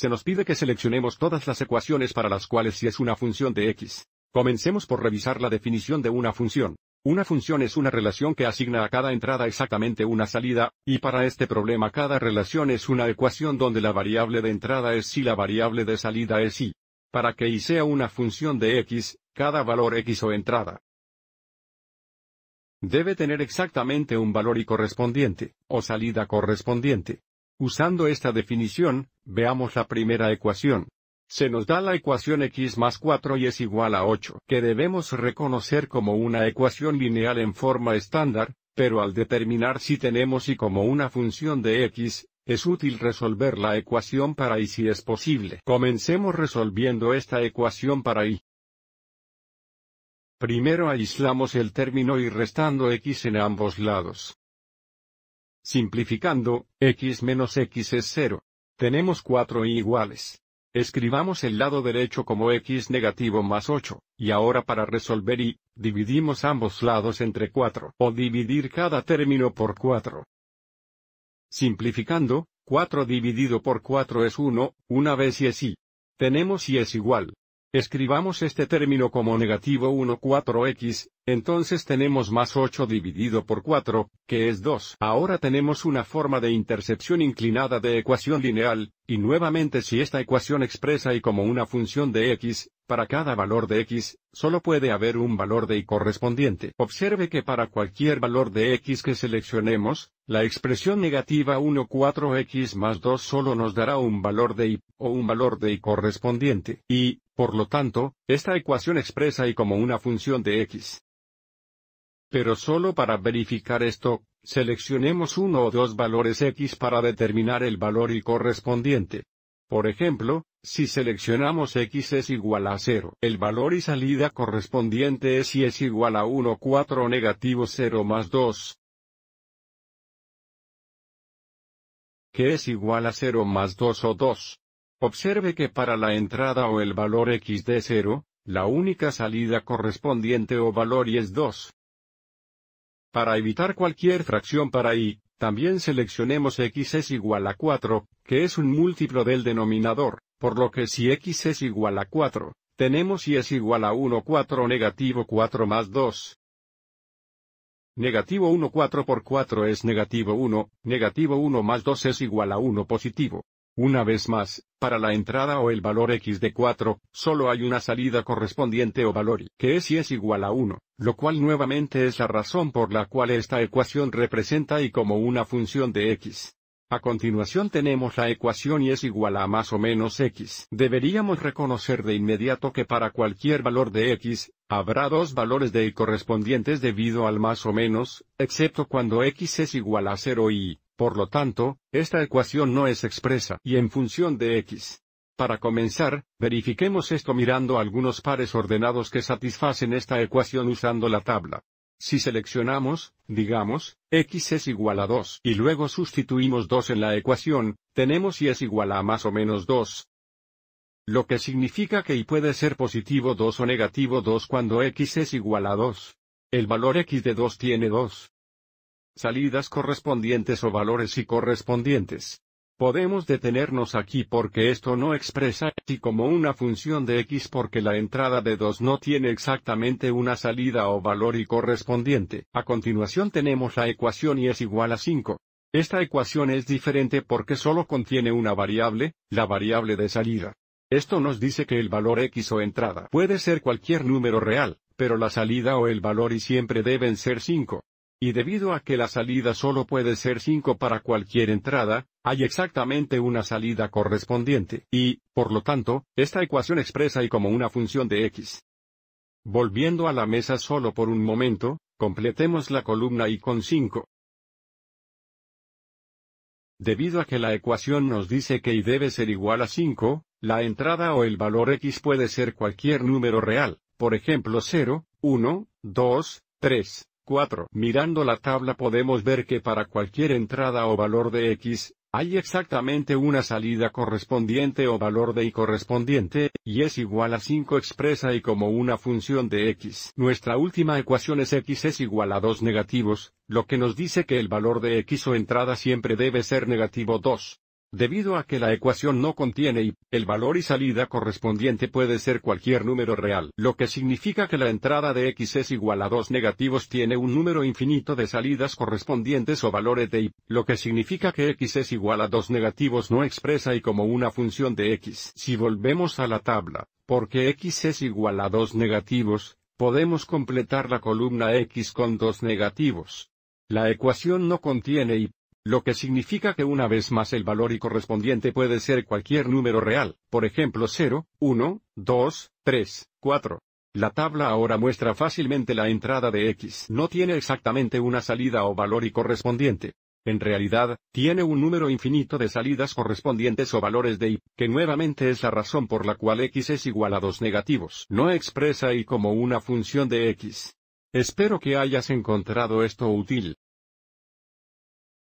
se nos pide que seleccionemos todas las ecuaciones para las cuales si es una función de x. Comencemos por revisar la definición de una función. Una función es una relación que asigna a cada entrada exactamente una salida, y para este problema cada relación es una ecuación donde la variable de entrada es y la variable de salida es y. Para que y sea una función de x, cada valor x o entrada debe tener exactamente un valor y correspondiente, o salida correspondiente. Usando esta definición, veamos la primera ecuación. Se nos da la ecuación x más 4 y es igual a 8, que debemos reconocer como una ecuación lineal en forma estándar, pero al determinar si tenemos y como una función de x, es útil resolver la ecuación para y si es posible. Comencemos resolviendo esta ecuación para y. Primero aislamos el término y restando x en ambos lados. Simplificando, x menos x es 0. Tenemos 4 iguales. Escribamos el lado derecho como x negativo más 8, y ahora para resolver y, dividimos ambos lados entre 4, o dividir cada término por 4. Simplificando, 4 dividido por 4 es 1, una vez y es y. Tenemos y es igual, Escribamos este término como negativo 1 4x, entonces tenemos más 8 dividido por 4, que es 2. Ahora tenemos una forma de intercepción inclinada de ecuación lineal, y nuevamente si esta ecuación expresa y como una función de x, para cada valor de x, solo puede haber un valor de y correspondiente. Observe que para cualquier valor de x que seleccionemos, la expresión negativa 1 4x más 2 solo nos dará un valor de y, o un valor de y correspondiente. Y, por lo tanto, esta ecuación expresa y como una función de x. Pero solo para verificar esto, seleccionemos uno o dos valores x para determinar el valor y correspondiente. Por ejemplo, si seleccionamos x es igual a 0, el valor y salida correspondiente es y es igual a 1 4 negativo 0 más 2, que es igual a 0 más 2 o 2. Observe que para la entrada o el valor x de 0, la única salida correspondiente o valor y es 2. Para evitar cualquier fracción para y, también seleccionemos x es igual a 4, que es un múltiplo del denominador. Por lo que si x es igual a 4, tenemos y es igual a 1 4 negativo 4 más 2. Negativo 1 4 por 4 es negativo 1, negativo 1 más 2 es igual a 1 positivo. Una vez más, para la entrada o el valor x de 4, solo hay una salida correspondiente o valor y, que es y es igual a 1, lo cual nuevamente es la razón por la cual esta ecuación representa y como una función de x. A continuación tenemos la ecuación y es igual a más o menos x. Deberíamos reconocer de inmediato que para cualquier valor de x, habrá dos valores de y correspondientes debido al más o menos, excepto cuando x es igual a 0 y, por lo tanto, esta ecuación no es expresa y en función de x. Para comenzar, verifiquemos esto mirando algunos pares ordenados que satisfacen esta ecuación usando la tabla. Si seleccionamos, digamos, x es igual a 2 y luego sustituimos 2 en la ecuación, tenemos y es igual a más o menos 2. Lo que significa que y puede ser positivo 2 o negativo 2 cuando x es igual a 2. El valor x de 2 tiene 2 salidas correspondientes o valores y correspondientes. Podemos detenernos aquí porque esto no expresa y como una función de x porque la entrada de 2 no tiene exactamente una salida o valor y correspondiente. A continuación tenemos la ecuación y es igual a 5. Esta ecuación es diferente porque solo contiene una variable, la variable de salida. Esto nos dice que el valor x o entrada puede ser cualquier número real, pero la salida o el valor y siempre deben ser 5. Y debido a que la salida solo puede ser 5 para cualquier entrada, hay exactamente una salida correspondiente, y, por lo tanto, esta ecuación expresa y como una función de x. Volviendo a la mesa solo por un momento, completemos la columna y con 5. Debido a que la ecuación nos dice que y debe ser igual a 5, la entrada o el valor x puede ser cualquier número real, por ejemplo 0, 1, 2, 3. 4. Mirando la tabla podemos ver que para cualquier entrada o valor de x, hay exactamente una salida correspondiente o valor de y correspondiente, y es igual a 5 expresa y como una función de x. Nuestra última ecuación es x es igual a 2 negativos, lo que nos dice que el valor de x o entrada siempre debe ser negativo 2. Debido a que la ecuación no contiene y, el valor y salida correspondiente puede ser cualquier número real, lo que significa que la entrada de x es igual a 2 negativos tiene un número infinito de salidas correspondientes o valores de y, lo que significa que x es igual a 2 negativos no expresa y como una función de x. Si volvemos a la tabla, porque x es igual a 2 negativos, podemos completar la columna x con 2 negativos. La ecuación no contiene y, lo que significa que una vez más el valor y correspondiente puede ser cualquier número real, por ejemplo 0, 1, 2, 3, 4. La tabla ahora muestra fácilmente la entrada de X. No tiene exactamente una salida o valor y correspondiente. En realidad, tiene un número infinito de salidas correspondientes o valores de Y, que nuevamente es la razón por la cual X es igual a dos negativos. No expresa Y como una función de X. Espero que hayas encontrado esto útil.